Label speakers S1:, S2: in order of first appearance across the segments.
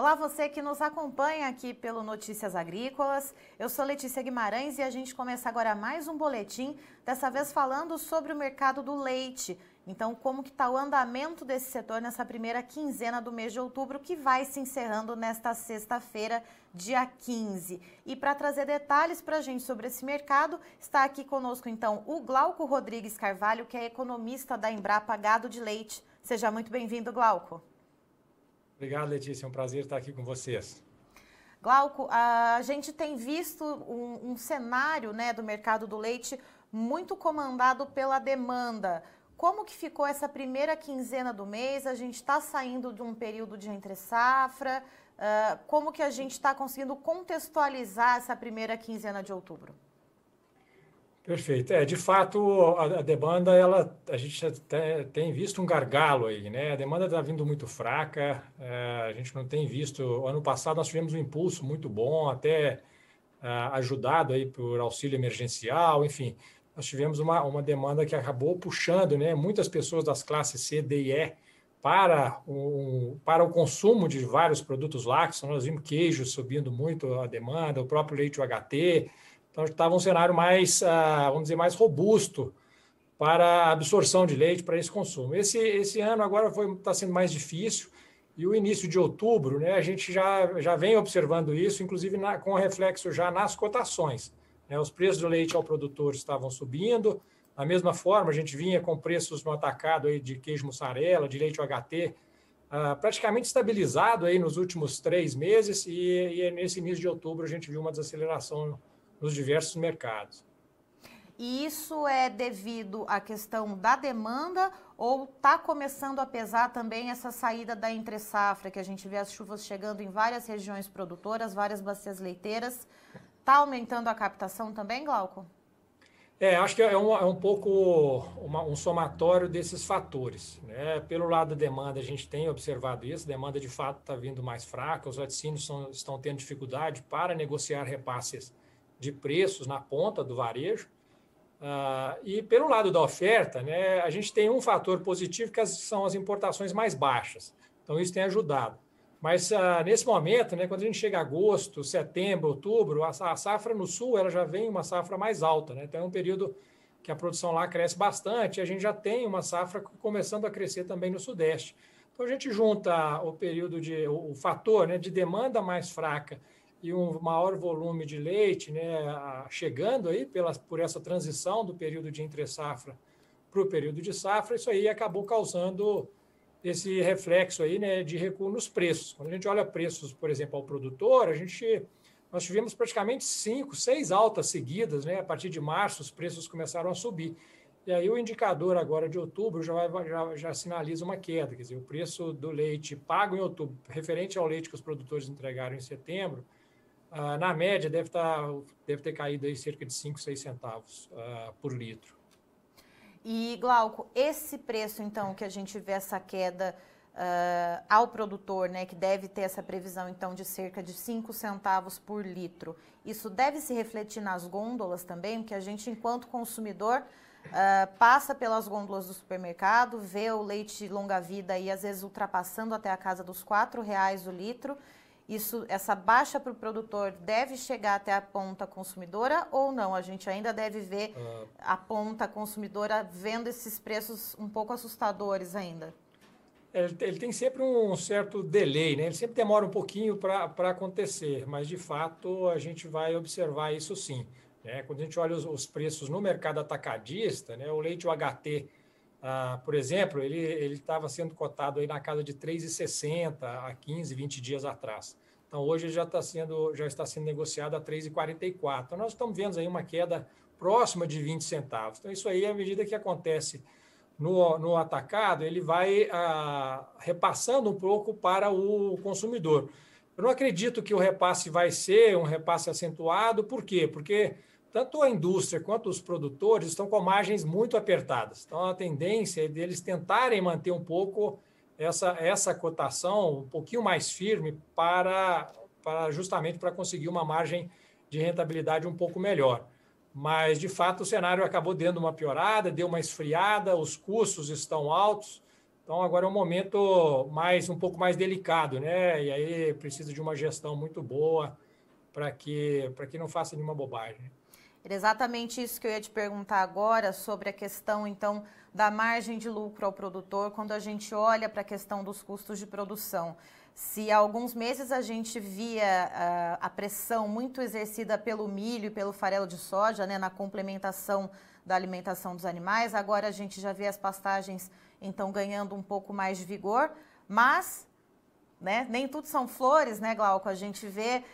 S1: Olá, você que nos acompanha aqui pelo Notícias Agrícolas. Eu sou Letícia Guimarães e a gente começa agora mais um boletim, dessa vez falando sobre o mercado do leite. Então, como que está o andamento desse setor nessa primeira quinzena do mês de outubro, que vai se encerrando nesta sexta-feira, dia 15. E para trazer detalhes para a gente sobre esse mercado, está aqui conosco, então, o Glauco Rodrigues Carvalho, que é economista da Embrapa Gado de Leite. Seja muito bem-vindo, Glauco.
S2: Obrigado, Letícia. É um prazer estar aqui com vocês.
S1: Glauco, a gente tem visto um, um cenário né, do mercado do leite muito comandado pela demanda. Como que ficou essa primeira quinzena do mês? A gente está saindo de um período de entre safra. Uh, ah, como que a gente está conseguindo contextualizar essa primeira quinzena de outubro?
S2: Perfeito. É, de fato, a, a, demanda, ela, a gente até tem visto um gargalo aí, né? A demanda está vindo muito fraca, é, a gente não tem visto. Ano passado nós tivemos um impulso muito bom, até é, ajudado aí por auxílio emergencial, enfim. Nós tivemos uma, uma demanda que acabou puxando, né? Muitas pessoas das classes C, D e E para o, para o consumo de vários produtos lácteos. Então, nós vimos queijo subindo muito a demanda, o próprio leite UHT, então, estava um cenário mais, ah, vamos dizer, mais robusto para a absorção de leite para esse consumo. Esse, esse ano agora foi, está sendo mais difícil e o início de outubro, né, a gente já, já vem observando isso, inclusive na, com reflexo já nas cotações. Né, os preços do leite ao produtor estavam subindo, da mesma forma, a gente vinha com preços no atacado aí de queijo mussarela, de leite UHT, ah, praticamente estabilizado aí nos últimos três meses e, e nesse início de outubro a gente viu uma desaceleração nos diversos mercados.
S1: E isso é devido à questão da demanda ou está começando a pesar também essa saída da entre safra, que a gente vê as chuvas chegando em várias regiões produtoras, várias bacias leiteiras. Está aumentando a captação também, Glauco?
S2: É, acho que é um, é um pouco uma, um somatório desses fatores. Né? Pelo lado da demanda, a gente tem observado isso, a demanda de fato está vindo mais fraca, os laticínios são, estão tendo dificuldade para negociar repasses de preços na ponta do varejo. Ah, e pelo lado da oferta, né, a gente tem um fator positivo que são as importações mais baixas. Então, isso tem ajudado. Mas ah, nesse momento, né, quando a gente chega a agosto, setembro, outubro, a, safra no sul ela já vem uma safra mais alta. Né? Então é um período que a produção lá cresce bastante. E a gente já tem uma safra começando a crescer também no sudeste. Então a gente junta o período de o, o fator né, de demanda mais fraca e um maior volume de leite, né, chegando aí pela, por essa transição do período de entre safra para o período de safra, isso aí acabou causando esse reflexo aí, né, de recuo nos preços. Quando a gente olha preços, por exemplo, ao produtor, a gente nós tivemos praticamente cinco, seis altas seguidas, né? A partir de março os preços começaram a subir. E aí o indicador agora de outubro já, vai, já, já sinaliza uma queda, quer dizer, o preço do leite pago em outubro, referente ao leite que os produtores entregaram em setembro, Uh, na média, deve, estar tá, deve ter caído aí cerca de 5, 6 centavos uh, por litro.
S1: E, Glauco, esse preço, então, que a gente vê essa queda uh, ao produtor, né, que deve ter essa previsão, então, de cerca de 5 centavos por litro, isso deve se refletir nas gôndolas também? Porque a gente, enquanto consumidor, passa pelas gôndolas do supermercado, vê o leite longa-vida e às vezes, ultrapassando até a casa dos R$ reais o litro, isso, essa baixa para o produtor deve chegar até a ponta consumidora ou não? A gente ainda deve ver uh, a ponta consumidora vendo esses preços um pouco assustadores ainda. É,
S2: ele tem sempre um certo delay, né? ele sempre demora um pouquinho para acontecer, mas de fato a gente vai observar isso sim. Né? Quando a gente olha os, os preços no mercado atacadista, né? o leite UHT ah, por exemplo, ele estava sendo cotado aí na casa de 3,60 a 15, 20 dias atrás. Então, hoje já está sendo, já está sendo negociado a 3,44. nós estamos vendo aí uma queda próxima de 20 centavos. Então, isso aí, à medida que acontece no, no atacado, ele vai ah, repassando um pouco para o consumidor. Eu não acredito que o repasse vai ser um repasse acentuado, por quê? Porque tanto a indústria quanto os produtores estão com margens muito apertadas. Então, a tendência é deles tentarem manter um pouco essa, essa cotação um pouquinho mais firme para, para justamente para conseguir uma margem de rentabilidade um pouco melhor. Mas, de fato, o cenário acabou dando uma piorada, deu uma esfriada, os custos estão altos. Então, agora é um momento mais um pouco mais delicado, né? E aí precisa de uma gestão muito boa para que, que não faça nenhuma bobagem.
S1: Era exatamente isso que eu ia te perguntar agora sobre a questão, então, da margem de lucro ao produtor quando a gente olha para a questão dos custos de produção. Se há alguns meses a gente via uh, a pressão muito exercida pelo milho e pelo farelo de soja, né, na complementação da alimentação dos animais, agora a gente já vê as pastagens então ganhando um pouco mais de vigor, mas né, nem tudo são flores, né, Glauco? A gente vê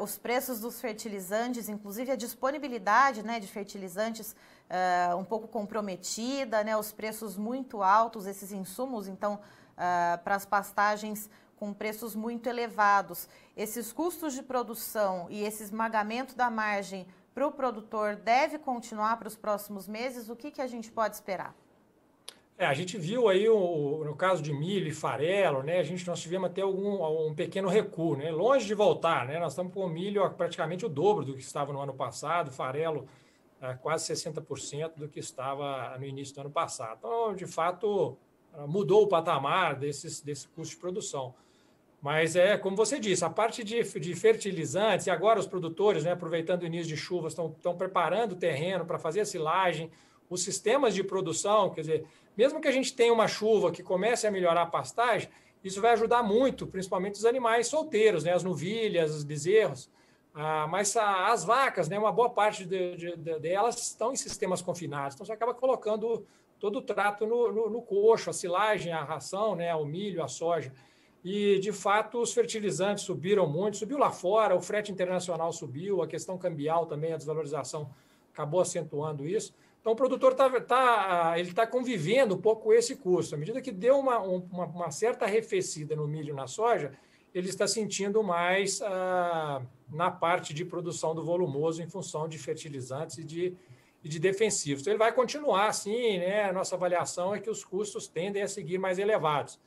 S1: uh, os preços dos fertilizantes, inclusive a disponibilidade né, de fertilizantes uh, um pouco comprometida, né? Os preços muito altos, esses insumos, então, uh, para as pastagens com preços muito elevados. Esses custos de produção e esse esmagamento da margem para o produtor deve continuar para os próximos meses? O que, que a gente pode esperar?
S2: É, a gente viu aí, o, no caso de milho e farelo, né, a gente, nós tivemos até algum, um pequeno recuo, né, longe de voltar. Né, nós estamos com o milho praticamente o dobro do que estava no ano passado, farelo quase 60% do que estava no início do ano passado. Então, de fato, mudou o patamar desses, desse custo de produção. Mas é, como você disse, a parte de, de fertilizantes, e agora os produtores, né, aproveitando o início de chuvas, estão preparando o terreno para fazer a silagem, os sistemas de produção, quer dizer, mesmo que a gente tenha uma chuva que comece a melhorar a pastagem, isso vai ajudar muito, principalmente os animais solteiros, né, as novilhas, os bezerros. Ah, mas a, as vacas, né, uma boa parte de, de, de, delas estão em sistemas confinados, então você acaba colocando todo o trato no, no, no, coxo, a silagem, a ração, né, o milho, a soja. E, de fato, os fertilizantes subiram muito, subiu lá fora, o frete internacional subiu, a questão cambial também, a desvalorização acabou acentuando isso. Então, o produtor está tá, ele tá convivendo um pouco com esse custo. À medida que deu uma, uma, uma certa arrefecida no milho e na soja, ele está sentindo mais ah, na parte de produção do volumoso em função de fertilizantes e de, e de defensivos. Então, ele vai continuar assim, né? A nossa avaliação é que os custos tendem a seguir mais elevados.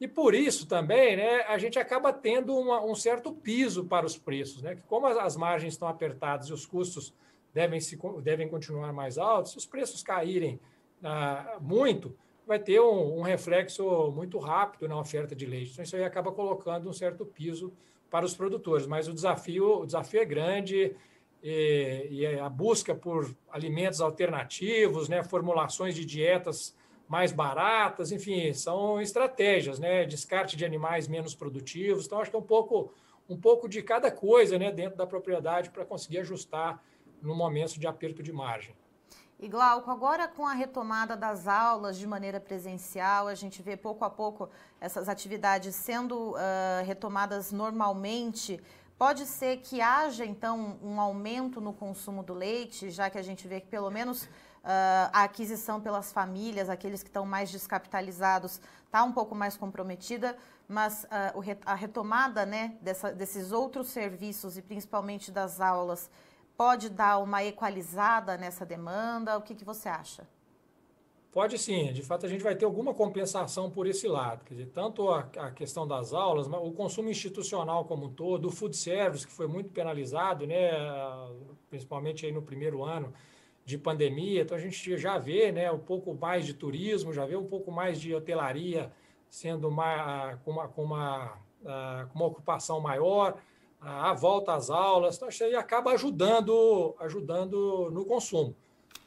S2: E por isso também, né, a gente acaba tendo uma, um certo piso para os preços, né? Que como as, as margens estão apertadas e os custos devem, se, devem continuar mais altos, se os preços caírem ah, muito, vai ter um, um, reflexo muito rápido na oferta de leite. Então, isso aí acaba colocando um certo piso para os produtores, mas o desafio, o desafio é grande e, e é a busca por alimentos alternativos, né, formulações de dietas mais baratas, enfim, são estratégias, né, descarte de animais menos produtivos. Então, acho que é um pouco, um pouco de cada coisa né, dentro da propriedade para conseguir ajustar no momento de aperto de margem.
S1: E Glauco, agora com a retomada das aulas de maneira presencial, a gente vê pouco a pouco essas atividades sendo uh, retomadas normalmente. Pode ser que haja, então, um aumento no consumo do leite, já que a gente vê que, pelo menos, uh, a aquisição pelas famílias, aqueles que estão mais descapitalizados, está um pouco mais comprometida, mas uh, a retomada né, dessa, desses outros serviços e principalmente das aulas, pode dar uma equalizada nessa demanda? O que, que você acha?
S2: Pode sim, de fato a gente vai ter alguma compensação por esse lado, quer dizer, tanto a, a questão das aulas, mas o consumo institucional como um todo, o food service que foi muito penalizado, né, principalmente aí no primeiro ano de pandemia, então a gente já vê, né, um pouco mais de turismo, já vê um pouco mais de hotelaria sendo uma, com uma, com uma, ah, com uma ocupação maior, a ah, volta às aulas, então isso aí acaba ajudando, ajudando no consumo.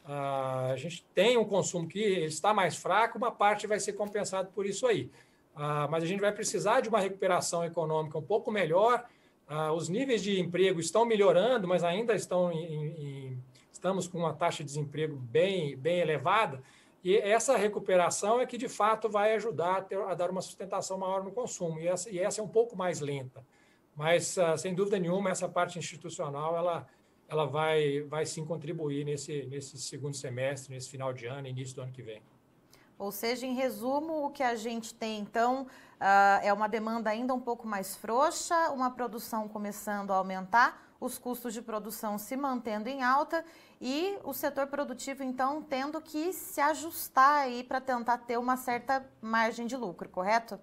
S2: Ah, a gente tem um consumo que está mais fraco, uma parte vai ser compensada por isso aí. Ah, mas a gente vai precisar de uma recuperação econômica um pouco melhor. Os níveis de emprego estão melhorando, mas ainda estão em, em, estamos com uma taxa de desemprego bem, bem elevada. E essa recuperação é que, de fato, vai ajudar a, ter, a dar uma sustentação maior no consumo. E essa, e essa é um pouco mais lenta. Mas, ah, sem dúvida nenhuma, essa parte institucional ela, ela vai, vai sim contribuir nesse, nesse segundo semestre, nesse final de ano, início do ano que vem.
S1: Ou seja, em resumo, o que a gente tem então ah, é uma demanda ainda um pouco mais frouxa, uma produção começando a aumentar, os custos de produção se mantendo em alta e o setor produtivo então tendo que se ajustar aí para tentar ter uma certa margem de lucro, correto?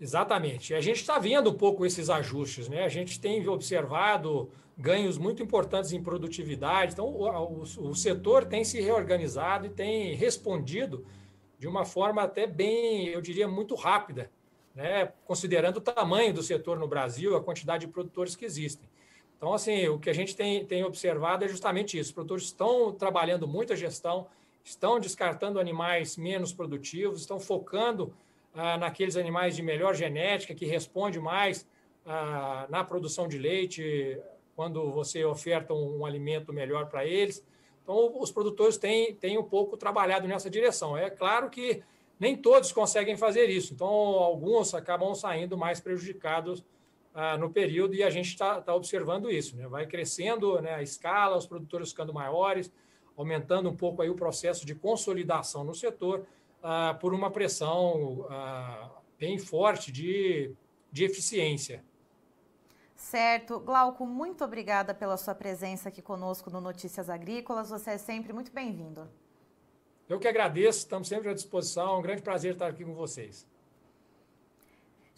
S2: Exatamente. A gente está vendo um pouco esses ajustes, né? A gente tem observado ganhos muito importantes em produtividade. Então, o, o, o setor tem se reorganizado e tem respondido de uma forma até bem, eu diria, muito rápida, né? considerando o tamanho do setor no Brasil, a quantidade de produtores que existem. Então, assim, o que a gente tem, tem observado é justamente isso. Os produtores estão trabalhando muita gestão, estão descartando animais menos produtivos, estão focando ah, naqueles animais de melhor genética, que responde mais ah, na produção de leite, quando você oferta um, um alimento melhor para eles. Então, os produtores têm, têm um pouco trabalhado nessa direção. É claro que nem todos conseguem fazer isso, então, alguns acabam saindo mais prejudicados ah, no período e a gente está tá observando isso. Né? Vai crescendo né, a escala, os produtores ficando maiores, aumentando um pouco aí o processo de consolidação no setor ah, por uma pressão ah, bem forte de, de eficiência.
S1: Certo. Glauco, muito obrigada pela sua presença aqui conosco no Notícias Agrícolas. Você é sempre muito bem-vindo.
S2: Eu que agradeço, estamos sempre à disposição. um grande prazer estar aqui com vocês.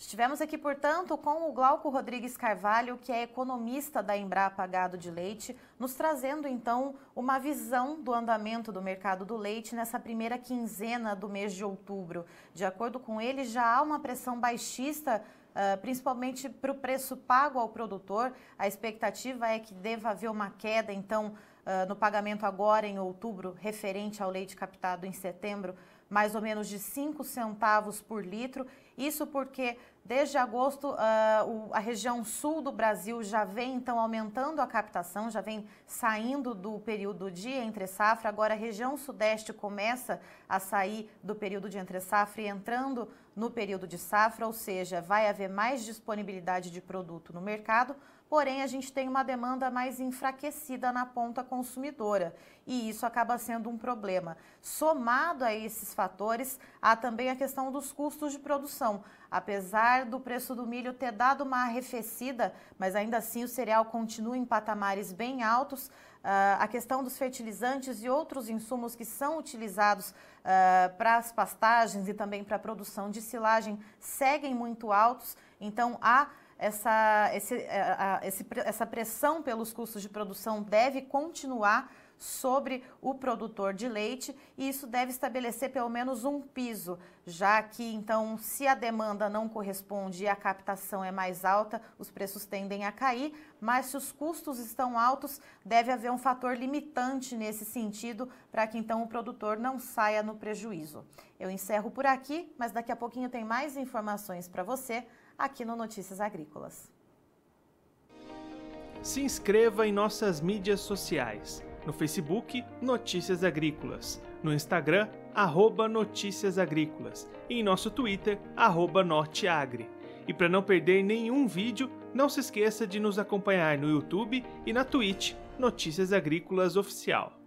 S1: Estivemos aqui, portanto, com o Glauco Rodrigues Carvalho, que é economista da Embrapa Gado de Leite, nos trazendo então uma visão do andamento do mercado do leite nessa primeira quinzena do mês de outubro. De acordo com ele, já há uma pressão baixista ah, principalmente para o preço pago ao produtor. A expectativa é que deva haver uma queda, então, ah, no pagamento agora em outubro, referente ao leite captado em setembro, mais ou menos de 5 centavos por litro. Isso porque Desde agosto, uh, o, a região sul do Brasil já vem então aumentando a captação, já vem saindo do período de entre safra. Agora, a região sudeste começa a sair do período de entre safra e entrando no período de safra, ou seja, vai haver mais disponibilidade de produto no mercado porém a gente tem uma demanda mais enfraquecida na ponta consumidora e isso acaba sendo um problema. Somado a esses fatores, há também a questão dos custos de produção. Apesar do preço do milho ter dado uma arrefecida, mas ainda assim o cereal continua em patamares bem altos. Uh, a questão dos fertilizantes e outros insumos que são utilizados uh, para as pastagens e também para a produção de silagem seguem muito altos, então há essa, esse, a, é, a, esse, essa pressão pelos custos de produção deve continuar sobre o produtor de leite e isso deve estabelecer pelo menos um piso, já que então se a demanda não corresponde e a captação é mais alta, os preços tendem a cair, mas se os custos estão altos, deve haver um fator limitante nesse sentido para que então o produtor não saia no prejuízo. Eu encerro por aqui, mas daqui a pouquinho tem mais informações para você aqui no Notícias Agrícolas. Se
S2: inscreva em nossas mídias sociais. No Facebook, Notícias Agrícolas. No Instagram, arroba Notícias Agrícolas. E em nosso Twitter, arroba Norteagri. E para não perder nenhum vídeo, não se esqueça de nos acompanhar no YouTube e na Twitch, Notícias Agrícolas Oficial.